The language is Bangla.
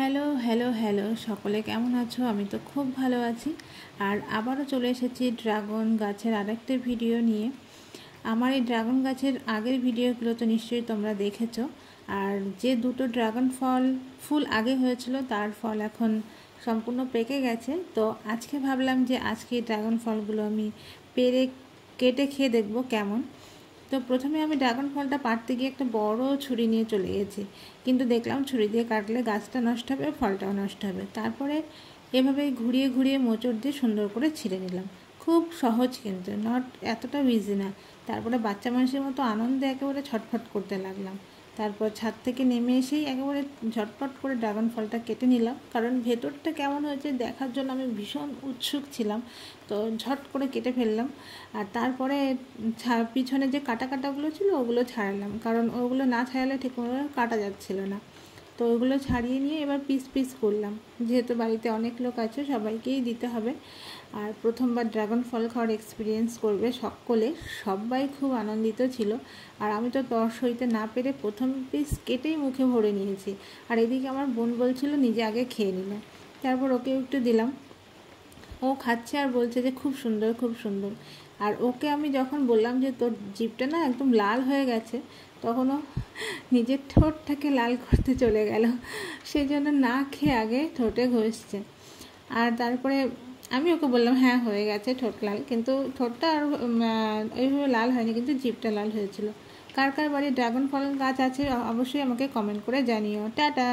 হ্যালো হ্যালো হ্যালো সকলে কেমন আছো আমি তো খুব ভালো আছি আর আবারও চলে এসেছি ড্রাগন গাছের আরেকটি ভিডিও নিয়ে আমার এই ড্রাগন গাছের আগের ভিডিওগুলো তো নিশ্চয়ই তোমরা দেখেছো আর যে দুটো ড্রাগন ফল ফুল আগে হয়েছিল তার ফল এখন সম্পূর্ণ পেকে গেছে তো আজকে ভাবলাম যে আজকে ড্রাগন ফলগুলো আমি পেরে কেটে খেয়ে দেখব কেমন তো প্রথমে আমি ড্রাগন ফলটা পাড়তে গিয়ে একটা বড় ছুরি নিয়ে চলে গেছি কিন্তু দেখলাম ছুরি দিয়ে কাটলে গাছটা নষ্ট হবে ফলটাও নষ্ট হবে তারপরে এভাবে ঘুরিয়ে ঘুরিয়ে মোচড় দিয়ে সুন্দর করে ছিঁড়ে নিলাম খুব সহজ কিন্তু নট এতটা ইজি না তারপরে বাচ্চা মানুষের মতো আনন্দে একেবারে ছটফট করতে লাগলাম তারপর ছাদ থেকে নেমে এসেই একেবারে ঝটপট করে ড্রাগন ফলটা কেটে নিলাম কারণ ভেতরটা কেমন হয়েছে দেখার জন্য আমি ভীষণ উৎসুক ছিলাম তো ঝট করে কেটে ফেললাম আর তারপরে পিছনে যে কাটা কাটাগুলো ছিল ওগুলো ছাড়ালাম কারণ ওগুলো না ছাড়ালে ঠিক কাটা যাচ্ছিল না তো ওগুলো ছাড়িয়ে নিয়ে এবার পিস পিস করলাম যেহেতু বাড়িতে অনেক লোক আছে সবাইকেই দিতে হবে আর প্রথমবার ড্রাগন ফল খাওয়ার এক্সপিরিয়েন্স করবে সকলে সবাই খুব আনন্দিত ছিল আর আমি তো তর সইতে না পেরে প্রথম পিস কেটেই মুখে ভরে নিয়েছি আর এদিকে আমার বোন বলছিল নিজে আগে খেয়ে নিলে তারপর ওকে একটু দিলাম ও খাচ্ছে আর বলছে যে খুব সুন্দর খুব সুন্দর আর ওকে আমি যখন বললাম যে তোর জিপটা না একদম লাল হয়ে গেছে তখনও নিজের ঠোঁটটাকে লাল করতে চলে গেল সেই জন্য না খেয়ে আগে ঠোঁটে ঘষছে আর তারপরে আমি ওকে বললাম হ্যাঁ হয়ে গেছে ঠোঁট লাল কিন্তু ঠোঁটটা আর ওইভাবে লাল হয়নি কিন্তু জিপটা লাল হয়েছিল কার কার বাড়ি ড্রাগন ফল গাছ আছে অবশ্যই আমাকে কমেন্ট করে জানিও টাটা